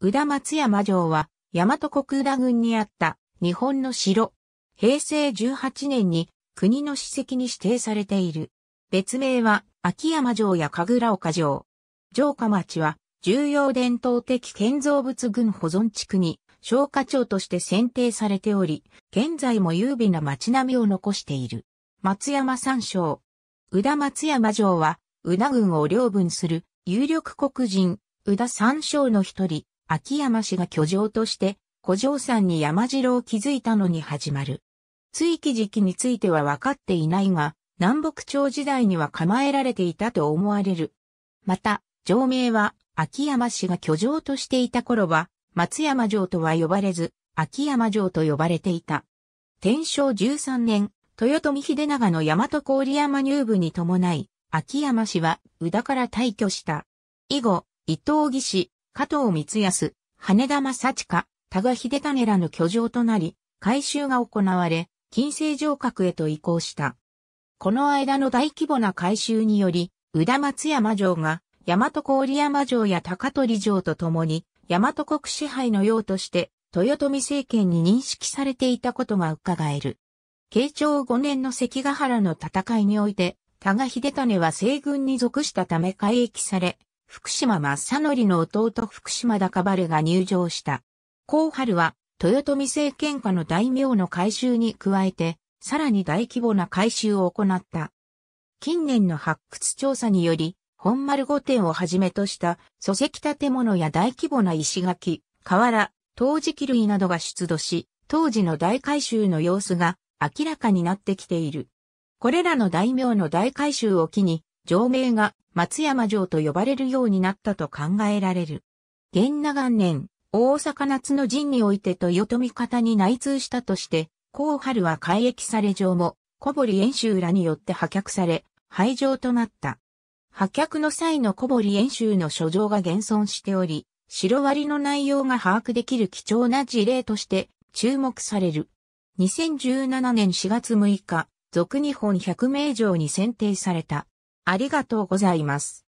宇田松山城は、大和国宇田郡にあった日本の城。平成18年に国の史跡に指定されている。別名は秋山城や神楽岡城。城下町は重要伝統的建造物群保存地区に昇華町として選定されており、現在も優美な町並みを残している。松山山椒。宇田松山城は、宇田郡を領分する有力国人、宇田山椒の一人、秋山氏が居城として、古城山に山城を築いたのに始まる。追記時期については分かっていないが、南北朝時代には構えられていたと思われる。また、城名は、秋山氏が居城としていた頃は、松山城とは呼ばれず、秋山城と呼ばれていた。天正13年、豊臣秀長の大和郡山入部に伴い、秋山氏は宇田から退去した。以後、伊藤義氏、加藤光康、羽田正親、多賀秀種らの居城となり、改修が行われ、金星城郭へと移行した。この間の大規模な改修により、宇田松山城が、大和郡山城や高取城とともに、大和国支配の用として、豊臣政権に認識されていたことが伺える。慶長5年の関ヶ原の戦いにおいて、多賀秀種は西軍に属したため改役され、福島正則の弟福島高晴が入場した。後春は、豊臣政権下の大名の改修に加えて、さらに大規模な改修を行った。近年の発掘調査により、本丸御殿をはじめとした礎石建物や大規模な石垣、瓦、陶磁器類などが出土し、当時の大改修の様子が明らかになってきている。これらの大名の大改修を機に、上名が松山城と呼ばれるようになったと考えられる。源那元年、大阪夏の陣において豊臣方に内通したとして、後春は改易され城も、小堀遠州らによって破却され、廃城となった。破却の際の小堀遠州の書状が現存しており、白割の内容が把握できる貴重な事例として注目される。2017年4月6日、俗日本百名城に選定されたありがとうございます。